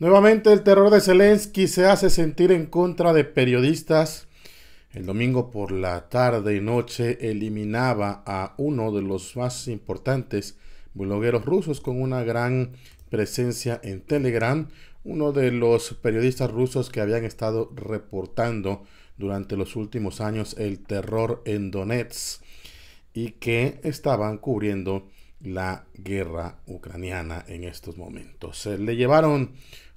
Nuevamente el terror de Zelensky se hace sentir en contra de periodistas. El domingo por la tarde y noche eliminaba a uno de los más importantes blogueros rusos con una gran presencia en Telegram, uno de los periodistas rusos que habían estado reportando durante los últimos años el terror en Donetsk y que estaban cubriendo la guerra ucraniana en estos momentos. Se le llevaron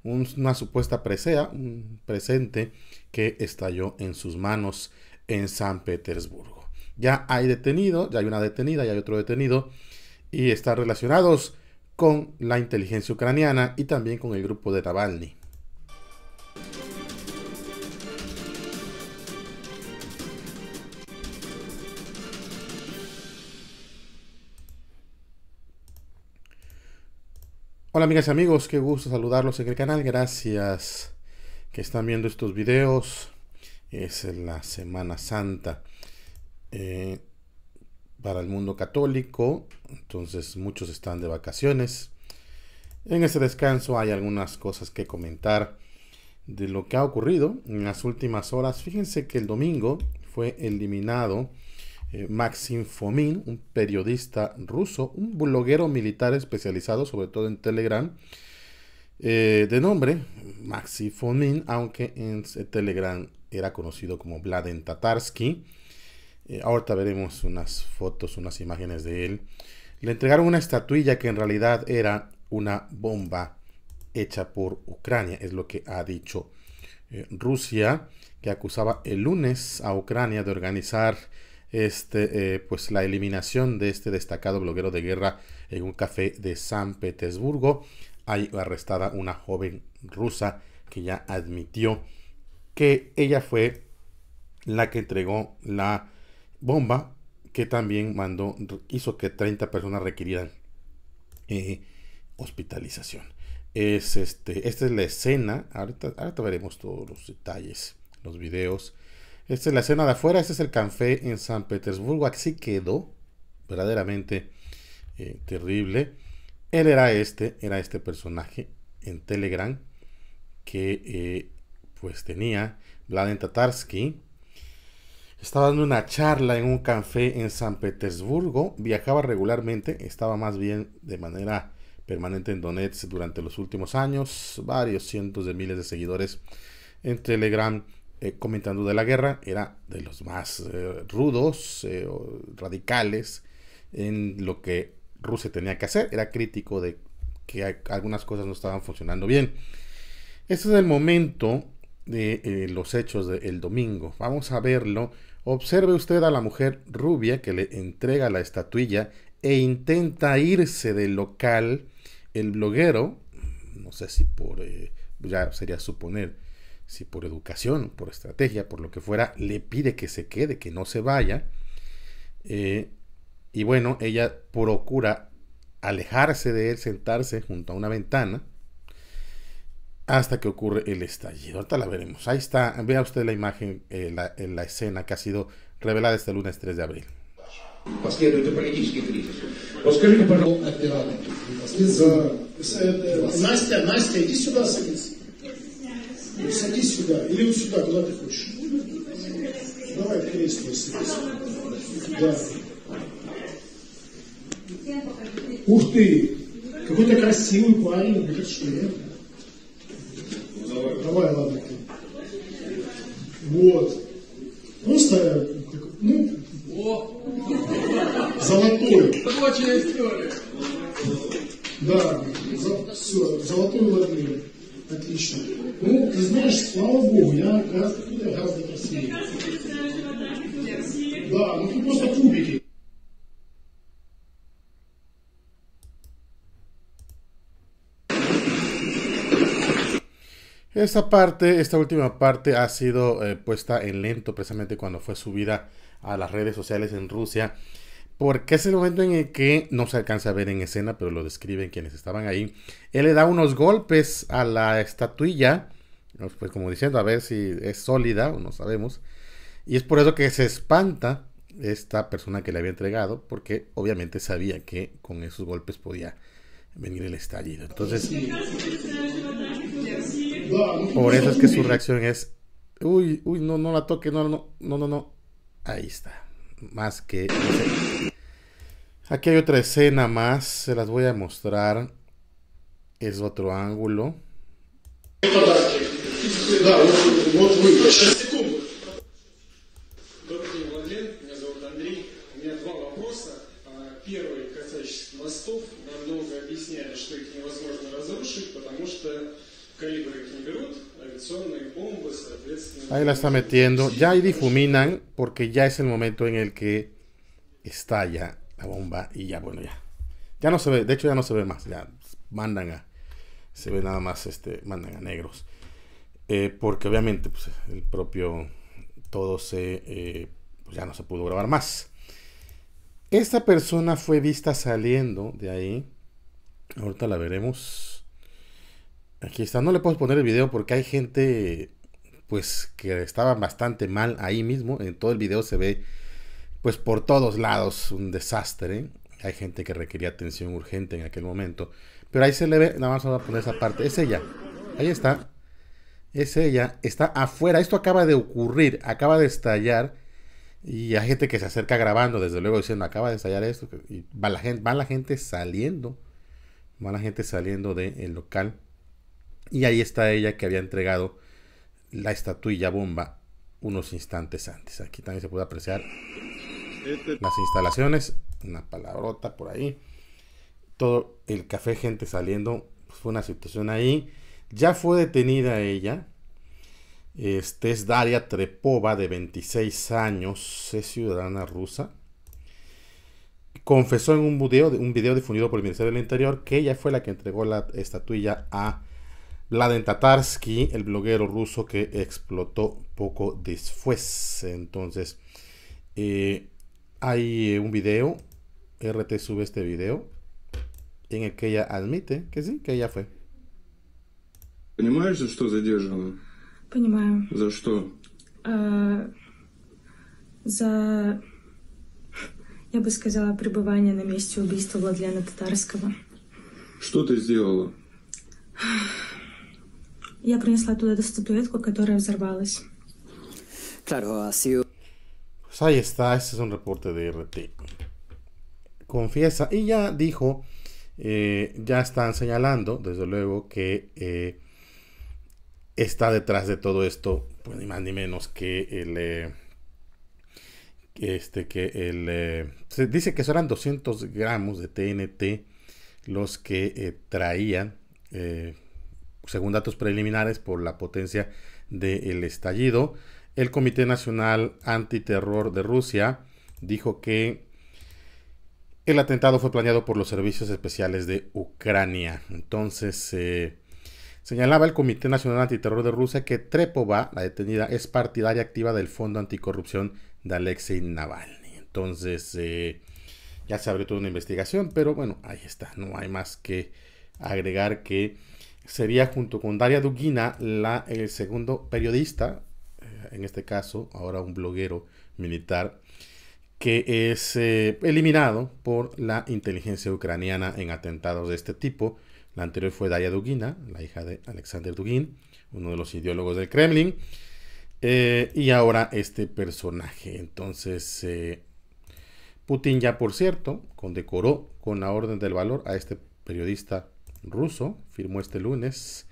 una supuesta presea, un presente que estalló en sus manos en San Petersburgo. Ya hay detenido, ya hay una detenida, ya hay otro detenido y están relacionados con la inteligencia ucraniana y también con el grupo de Navalny. Hola amigas y amigos, qué gusto saludarlos en el canal, gracias que están viendo estos videos. Es la Semana Santa eh, para el mundo católico, entonces muchos están de vacaciones. En ese descanso hay algunas cosas que comentar de lo que ha ocurrido en las últimas horas. Fíjense que el domingo fue eliminado eh, Maxim Fomin, un periodista ruso, un bloguero militar especializado sobre todo en Telegram, eh, de nombre Maxim Fomin, aunque en eh, Telegram era conocido como Vladen Tatarsky. ahorita veremos unas fotos, unas imágenes de él. Le entregaron una estatuilla que en realidad era una bomba hecha por Ucrania, es lo que ha dicho Rusia, que acusaba el lunes a Ucrania de organizar este, eh, pues la eliminación de este destacado bloguero de guerra en un café de San Petersburgo. Hay arrestada una joven rusa que ya admitió que ella fue la que entregó la bomba que también mandó, hizo que 30 personas requirieran eh, hospitalización. Es este, esta es la escena, ahorita, ahorita veremos todos los detalles, los videos esta es la escena de afuera, este es el café en San Petersburgo. Así quedó, verdaderamente eh, terrible. Él era este, era este personaje en Telegram que eh, pues tenía Vladen Tatarsky. Estaba dando una charla en un café en San Petersburgo. Viajaba regularmente, estaba más bien de manera permanente en Donetsk durante los últimos años. Varios cientos de miles de seguidores en Telegram eh, comentando de la guerra, era de los más eh, rudos, eh, radicales en lo que Rusia tenía que hacer, era crítico de que algunas cosas no estaban funcionando bien. Este es el momento de los hechos del domingo. Vamos a verlo. Observe usted a la mujer rubia que le entrega la estatuilla e intenta irse del local. El bloguero, no sé si por, ya sería suponer, si por educación, por estrategia, por lo que fuera, le pide que se quede, que no se vaya, eh, y bueno, ella procura alejarse de él, sentarse junto a una ventana, hasta que ocurre el estallido. Ahorita la veremos. Ahí está, vea usted la imagen, eh, la, eh, la escena que ha sido revelada este lunes 3 de abril. Или садись сюда, или вот сюда, куда ты хочешь. Давай в кресло садись. Да. Ух ты! Какой-то красивый парень, это что, нет? Давай, ладно ты. Вот. Просто, ну, О. золотой. Очень история. Да, все, золотой ладно. Esta parte, esta última parte ha sido eh, puesta en lento precisamente cuando fue subida a las redes sociales en Rusia porque es el momento en el que no se alcanza a ver en escena, pero lo describen quienes estaban ahí. Él le da unos golpes a la estatuilla, pues como diciendo a ver si es sólida o no sabemos. Y es por eso que se espanta esta persona que le había entregado, porque obviamente sabía que con esos golpes podía venir el estallido. Entonces, por eso es que su reacción es, uy, uy, no, no la toque, no, no, no, no, no. Ahí está. más que... Aquí hay otra escena más, se las voy a mostrar. Es otro ángulo. Первый касающийся мостов. Нам долго объясняли, что их невозможно разрушить, потому что Ahí la está metiendo. Ya ahí difuminan porque ya es el momento en el que estalla la bomba y ya, bueno, ya. Ya no se ve, de hecho ya no se ve más. Ya mandan a, se ve nada más, este, mandan a negros. Eh, porque obviamente pues, el propio todo se, eh, pues, ya no se pudo grabar más. Esta persona fue vista saliendo de ahí. Ahorita la veremos. Aquí está, no le puedo poner el video porque hay gente pues que estaba bastante mal ahí mismo. En todo el video se ve pues por todos lados un desastre. Hay gente que requería atención urgente en aquel momento. Pero ahí se le ve, nada más vamos a poner esa parte. Es ella. Ahí está. Es ella. Está afuera. Esto acaba de ocurrir. Acaba de estallar. Y hay gente que se acerca grabando, desde luego, diciendo, acaba de estallar esto. Y va la gente, saliendo. Va la gente saliendo del local y ahí está ella que había entregado la estatuilla bomba unos instantes antes. Aquí también se puede apreciar las instalaciones, una palabrota por ahí. Todo el café, gente saliendo, pues, fue una situación ahí. Ya fue detenida ella. Este es Daria Trepova, de 26 años, es ciudadana rusa. Confesó en un video, un video difundido por el Ministerio del Interior que ella fue la que entregó la estatuilla a Vladen Tatarsky, el bloguero ruso que explotó poco después. Entonces, eh, hay eh, un video, RT sube este video, en el que ella admite que sí, que ella fue. Понимаешь, за что задержана? Понимаю. За что? А, за, я бы сказала, пребывание на месте убийства Владлена Татарского. Что ты сделала? Я принесла туда эту статуэтку, которая взорвалась. Claro, ha sido... Pues ahí está, ese es un reporte de RT. Confiesa, y ya dijo, eh, ya están señalando, desde luego, que eh, está detrás de todo esto, pues ni más ni menos que el... Eh, este que el... se dice que serán 200 gramos de TNT los que traían según datos preliminares por la potencia del estallido. El Comité Nacional Antiterror de Rusia dijo que el atentado fue planeado por los servicios especiales de Ucrania. Entonces, eh, señalaba el Comité Nacional Antiterror de Rusia que Trepova, la detenida, es partidaria activa del Fondo Anticorrupción de Alexei Navalny. Entonces, eh, ya se abrió toda una investigación, pero bueno, ahí está. No hay más que agregar que sería junto con Daria Dugina la, el segundo periodista, eh, en este caso ahora un bloguero militar, que es eh, eliminado por la inteligencia ucraniana en atentados de este tipo. La anterior fue Daria Dugina, la hija de Alexander Dugin, uno de los ideólogos del Kremlin. Eh, y ahora este personaje. Entonces, Putin ya, por cierto, condecoró con la Orden del Valor a este periodista ruso firmó este lunes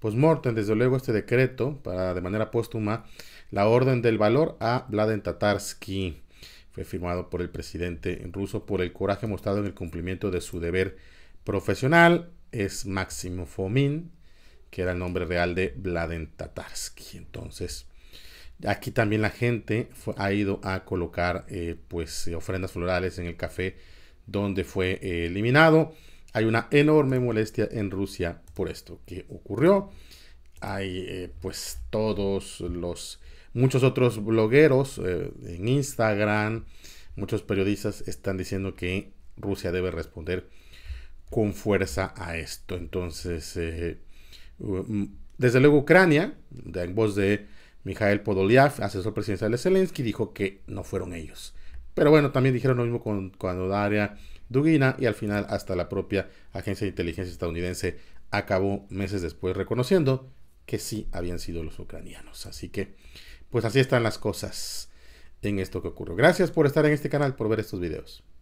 postmortem, desde luego, este decreto para de manera póstuma la orden del valor a Vladen Tatarsky. Fue firmado por el presidente ruso por el coraje mostrado en el cumplimiento de su deber profesional. Es Máximo Fomin, que era el nombre real de Vladen Tatarsky. Entonces, aquí también la gente ha ido a colocar eh, pues eh, ofrendas florales en el café donde fue eh, eliminado. Hay una enorme molestia en Rusia por esto que ocurrió. Hay eh, pues todos los, muchos otros blogueros eh, en Instagram, muchos periodistas están diciendo que Rusia debe responder con fuerza a esto. Entonces, eh, desde luego Ucrania, en voz de Mikhail Podolyak, asesor presidencial de Zelensky, dijo que no fueron ellos. Pero bueno, también dijeron lo mismo cuando Daria Dugina y al final hasta la propia agencia de inteligencia estadounidense acabó meses después reconociendo que sí habían sido los ucranianos. Así que, pues así están las cosas en esto que ocurrió. Gracias por estar en este canal, por ver estos videos.